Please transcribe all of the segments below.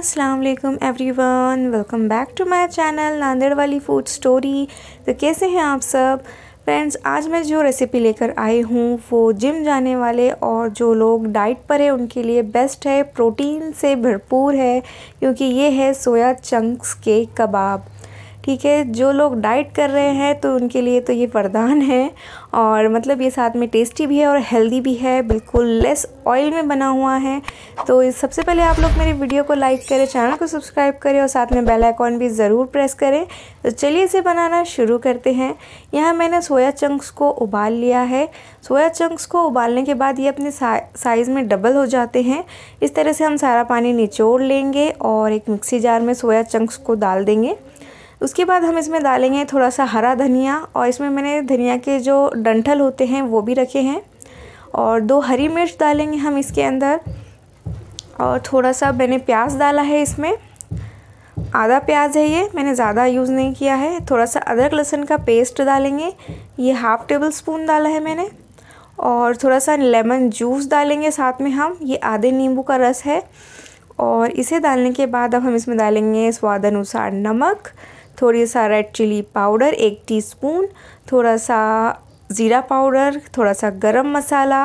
अस्सलाम everyone welcome back to my channel Nanded वाली food story तो कैसे हैं आप सब फ्रेंड्स आज मैं जो रेसिपी लेकर आई हूँ वो जिम जाने वाले और जो लोग डाइट पर है उनके लिए बेस्ट है प्रोटीन से भरपूर है क्योंकि ये है सोया चंक्स के कबाब ठीक है जो लोग डाइट कर रहे हैं तो उनके लिए तो ये वरदान है और मतलब ये साथ में टेस्टी भी है और हेल्दी भी है बिल्कुल लेस ऑयल में बना हुआ है तो सबसे पहले आप लोग मेरे वीडियो को लाइक करें चैनल को सब्सक्राइब करें और साथ में बेल आइकॉन भी ज़रूर प्रेस करें तो चलिए इसे बनाना शुरू करते हैं यहाँ मैंने सोया चंक्स को उबाल लिया है सोया चंक्स को उबालने के बाद ये अपने साइज़ में डबल हो जाते हैं इस तरह से हम सारा पानी निचोड़ लेंगे और एक मिक्सी जार में सोया चंक्स को डाल देंगे उसके बाद हम इसमें डालेंगे थोड़ा सा हरा धनिया और इसमें मैंने धनिया के जो डंठल होते हैं वो भी रखे हैं और दो हरी मिर्च डालेंगे हम इसके अंदर और थोड़ा सा मैंने प्याज डाला है इसमें आधा प्याज है ये मैंने ज़्यादा यूज़ नहीं किया है थोड़ा सा अदरक लहसुन का पेस्ट डालेंगे ये हाफ़ टेबल स्पून डाला है मैंने और थोड़ा सा लेमन जूस डालेंगे साथ में हम ये आधे नींबू का रस है और इसे डालने के बाद अब हम इसमें डालेंगे स्वाद अनुसार नमक थोड़ी सा रेड चिली पाउडर एक टीस्पून थोड़ा सा ज़ीरा पाउडर थोड़ा सा गरम मसाला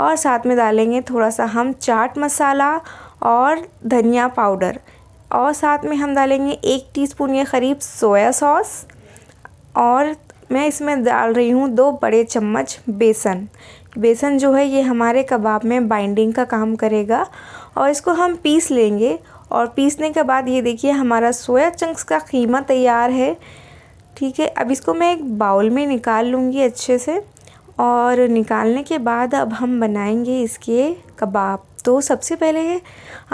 और साथ में डालेंगे थोड़ा सा हम चाट मसाला और धनिया पाउडर और साथ में हम डालेंगे एक टीस्पून के करीब सोया सॉस और मैं इसमें डाल रही हूँ दो बड़े चम्मच बेसन बेसन जो है ये हमारे कबाब में बाइंडिंग का काम करेगा और इसको हम पीस लेंगे और पीसने के बाद ये देखिए हमारा सोया चंक्स का कीमा तैयार है ठीक है अब इसको मैं एक बाउल में निकाल लूँगी अच्छे से और निकालने के बाद अब हम बनाएंगे इसके कबाब तो सबसे पहले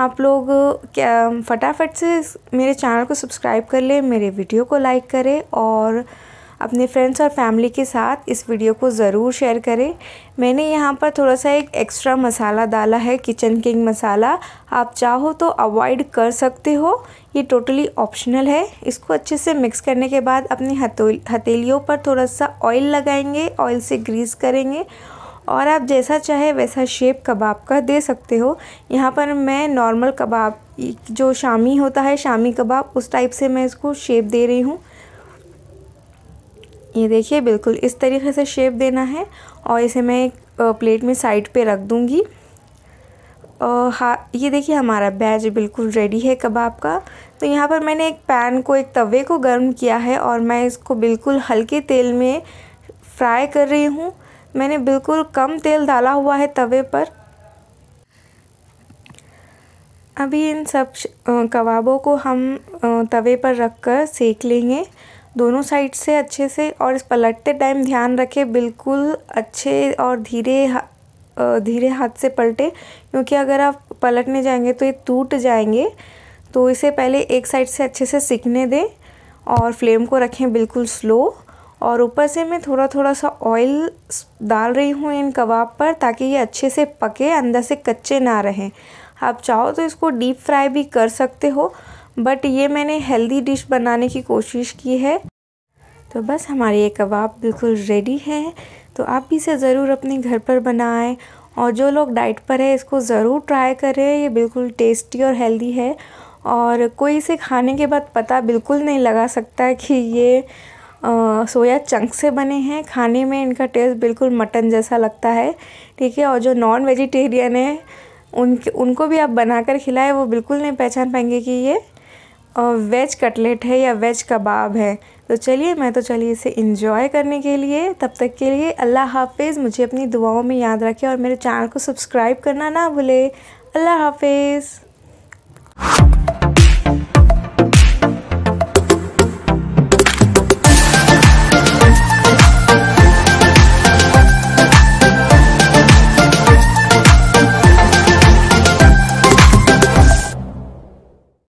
आप लोग क्या फटाफट से मेरे चैनल को सब्सक्राइब कर लें मेरे वीडियो को लाइक करें और अपने फ्रेंड्स और फैमिली के साथ इस वीडियो को ज़रूर शेयर करें मैंने यहाँ पर थोड़ा सा एक एक्स्ट्रा मसाला डाला है किचन किंग मसाला आप चाहो तो अवॉइड कर सकते हो ये टोटली ऑप्शनल है इसको अच्छे से मिक्स करने के बाद अपनी हथेलियों पर थोड़ा सा ऑयल लगाएंगे ऑयल से ग्रीस करेंगे और आप जैसा चाहे वैसा शेप कबाब का दे सकते हो यहाँ पर मैं नॉर्मल कबाब जो शामी होता है शामी कबाब उस टाइप से मैं इसको शेप दे रही हूँ ये देखिए बिल्कुल इस तरीके से शेप देना है और इसे मैं एक प्लेट में साइड पे रख दूँगी हाँ ये देखिए हमारा बैज बिल्कुल रेडी है कबाब का तो यहाँ पर मैंने एक पैन को एक तवे को गर्म किया है और मैं इसको बिल्कुल हल्के तेल में फ्राई कर रही हूँ मैंने बिल्कुल कम तेल डाला हुआ है तवे पर अभी इन सब कबाबों को हम तवे पर रख कर सेक लेंगे दोनों साइड से अच्छे से और इस पलटते टाइम ध्यान रखें बिल्कुल अच्छे और धीरे हा, धीरे हाथ से पलटे क्योंकि अगर आप पलटने जाएंगे तो ये टूट जाएंगे तो इसे पहले एक साइड से अच्छे से सीखने दें और फ्लेम को रखें बिल्कुल स्लो और ऊपर से मैं थोड़ा थोड़ा सा ऑयल डाल रही हूँ इन कबाब पर ताकि ये अच्छे से पके अंदर से कच्चे ना रहें आप चाहो तो इसको डीप फ्राई भी कर सकते हो बट ये मैंने हेल्दी डिश बनाने की कोशिश की है तो बस हमारे ये कबाब बिल्कुल रेडी है तो आप भी इसे ज़रूर अपने घर पर बनाएं और जो लोग डाइट पर है इसको ज़रूर ट्राई करें ये बिल्कुल टेस्टी और हेल्दी है और कोई इसे खाने के बाद पता बिल्कुल नहीं लगा सकता कि ये आ, सोया चंक से बने हैं खाने में इनका टेस्ट बिल्कुल मटन जैसा लगता है ठीक है और जो नॉन वेजिटेरियन है उनके उनको भी आप बनाकर खिलाए वो बिल्कुल नहीं पहचान पाएंगे कि ये वेज कटलेट है या वेज कबाब है तो चलिए मैं तो चलिए इसे इन्जॉय करने के लिए तब तक के लिए अल्लाह हाफिज़ मुझे अपनी दुआओं में याद रखें और मेरे चैनल को सब्सक्राइब करना ना भूले अल्लाह हाफिज़